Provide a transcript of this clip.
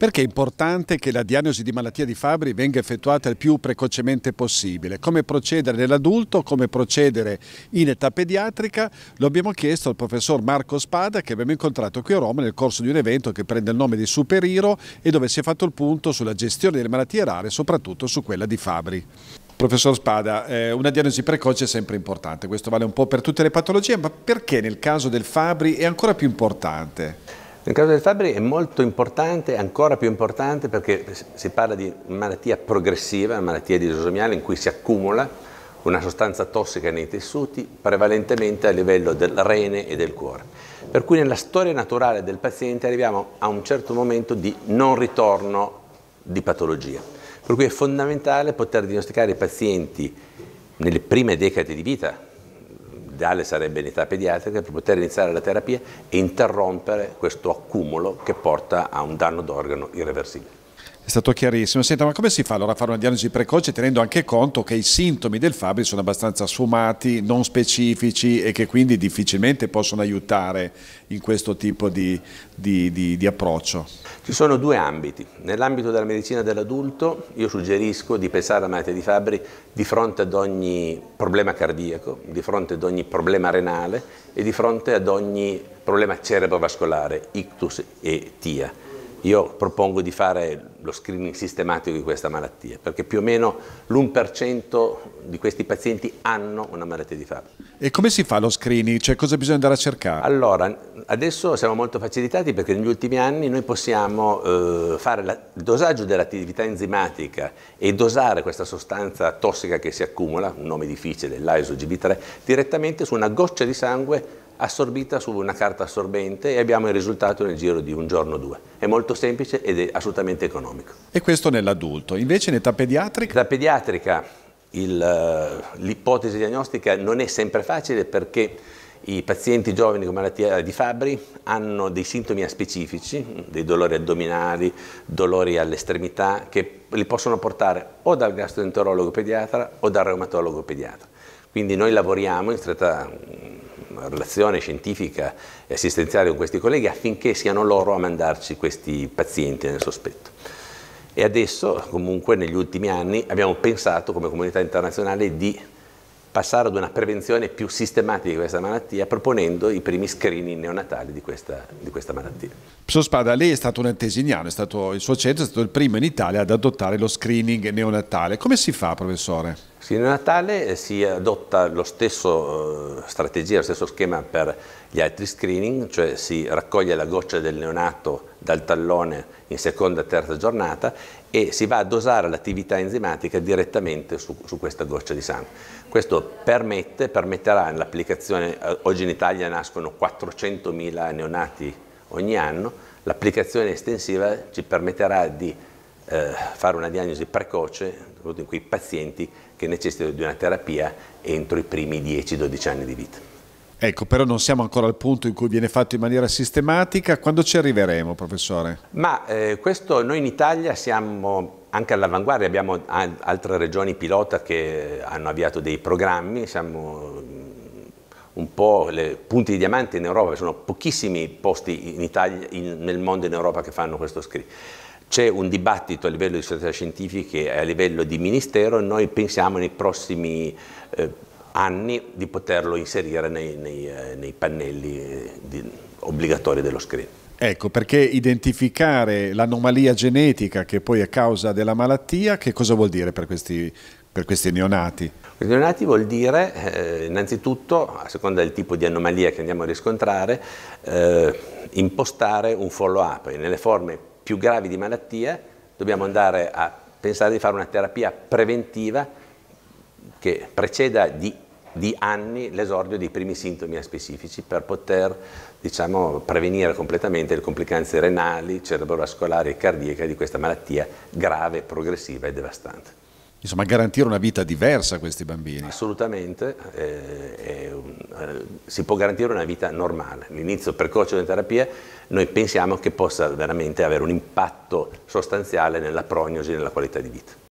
Perché è importante che la diagnosi di malattia di Fabri venga effettuata il più precocemente possibile? Come procedere nell'adulto, come procedere in età pediatrica? Lo abbiamo chiesto al professor Marco Spada che abbiamo incontrato qui a Roma nel corso di un evento che prende il nome di Superiro e dove si è fatto il punto sulla gestione delle malattie rare, soprattutto su quella di Fabri. Professor Spada, eh, una diagnosi precoce è sempre importante, questo vale un po' per tutte le patologie, ma perché nel caso del Fabri è ancora più importante? Nel caso del Fabry è molto importante, ancora più importante perché si parla di malattia progressiva, malattia disosomiale in cui si accumula una sostanza tossica nei tessuti, prevalentemente a livello del rene e del cuore. Per cui nella storia naturale del paziente arriviamo a un certo momento di non ritorno di patologia. Per cui è fondamentale poter diagnosticare i pazienti nelle prime decade di vita, l'ideale sarebbe in età pediatrica, per poter iniziare la terapia e interrompere questo accumulo che porta a un danno d'organo irreversibile. È stato chiarissimo. Senta, ma come si fa allora a fare una diagnosi precoce tenendo anche conto che i sintomi del Fabri sono abbastanza sfumati, non specifici e che quindi difficilmente possono aiutare in questo tipo di, di, di, di approccio? Ci sono due ambiti. Nell'ambito della medicina dell'adulto io suggerisco di pensare alla malattia di Fabri di fronte ad ogni problema cardiaco, di fronte ad ogni problema renale e di fronte ad ogni problema cerebrovascolare, ictus e TIA io propongo di fare lo screening sistematico di questa malattia, perché più o meno l'1% di questi pazienti hanno una malattia di Fabry. E come si fa lo screening? Cioè cosa bisogna andare a cercare? Allora, adesso siamo molto facilitati perché negli ultimi anni noi possiamo eh, fare la, il dosaggio dell'attività enzimatica e dosare questa sostanza tossica che si accumula, un nome difficile, gb 3 direttamente su una goccia di sangue assorbita su una carta assorbente e abbiamo il risultato nel giro di un giorno o due. È molto semplice ed è assolutamente economico. E questo nell'adulto, invece in età pediatrica? Età pediatrica eh, l'ipotesi diagnostica non è sempre facile perché i pazienti giovani con malattia di Fabri hanno dei sintomi specifici, dei dolori addominali, dolori all'estremità, che li possono portare o dal gastroenterologo pediatra o dal reumatologo pediatra. Quindi noi lavoriamo in stretta relazione scientifica e assistenziale con questi colleghi affinché siano loro a mandarci questi pazienti nel sospetto. E adesso, comunque, negli ultimi anni abbiamo pensato come comunità internazionale di passare ad una prevenzione più sistematica di questa malattia proponendo i primi screening neonatali di questa, di questa malattia. Professor Spada, lei è stato un antesignano, è stato, il suo centro è stato il primo in Italia ad adottare lo screening neonatale. Come si fa, professore? Sino natale eh, si adotta lo stesso eh, strategia, lo stesso schema per gli altri screening, cioè si raccoglie la goccia del neonato dal tallone in seconda e terza giornata e si va a dosare l'attività enzimatica direttamente su, su, questa goccia di sangue. Questo permette, permetterà l'applicazione, eh, oggi in Italia nascono 400.000 neonati ogni anno, l'applicazione estensiva ci permetterà di eh, fare una diagnosi precoce, soprattutto in quei pazienti che necessitano di una terapia entro i primi 10-12 anni di vita. Ecco, però non siamo ancora al punto in cui viene fatto in maniera sistematica. Quando ci arriveremo, professore? Ma eh, questo noi in Italia siamo anche all'avanguardia, abbiamo altre regioni pilota che hanno avviato dei programmi, siamo mm, un po' le punti di diamante in Europa, sono pochissimi posti in Italia, in, nel mondo e in Europa che fanno questo script. C'è un dibattito a livello di società scientifiche e a livello di ministero e noi pensiamo nei prossimi eh, anni di poterlo inserire nei, nei, eh, nei pannelli eh, di, obbligatori dello screening. Ecco, perché identificare l'anomalia genetica che poi è causa della malattia, che cosa vuol dire per questi, per questi neonati? Per i neonati vuol dire eh, innanzitutto, a seconda del tipo di anomalia che andiamo a riscontrare, eh, impostare un follow-up nelle forme più gravi di malattia, dobbiamo andare a pensare di fare una terapia preventiva che preceda di, di anni l'esordio dei primi sintomi specifici per poter diciamo, prevenire completamente le complicanze renali, cerebrovascolari e cardiache di questa malattia grave, progressiva e devastante insomma, garantire una vita diversa a questi bambini. Assolutamente, eh, eh, si può garantire una vita normale. L'inizio precoce della terapia noi pensiamo che possa veramente avere un impatto sostanziale nella prognosi e nella qualità di vita.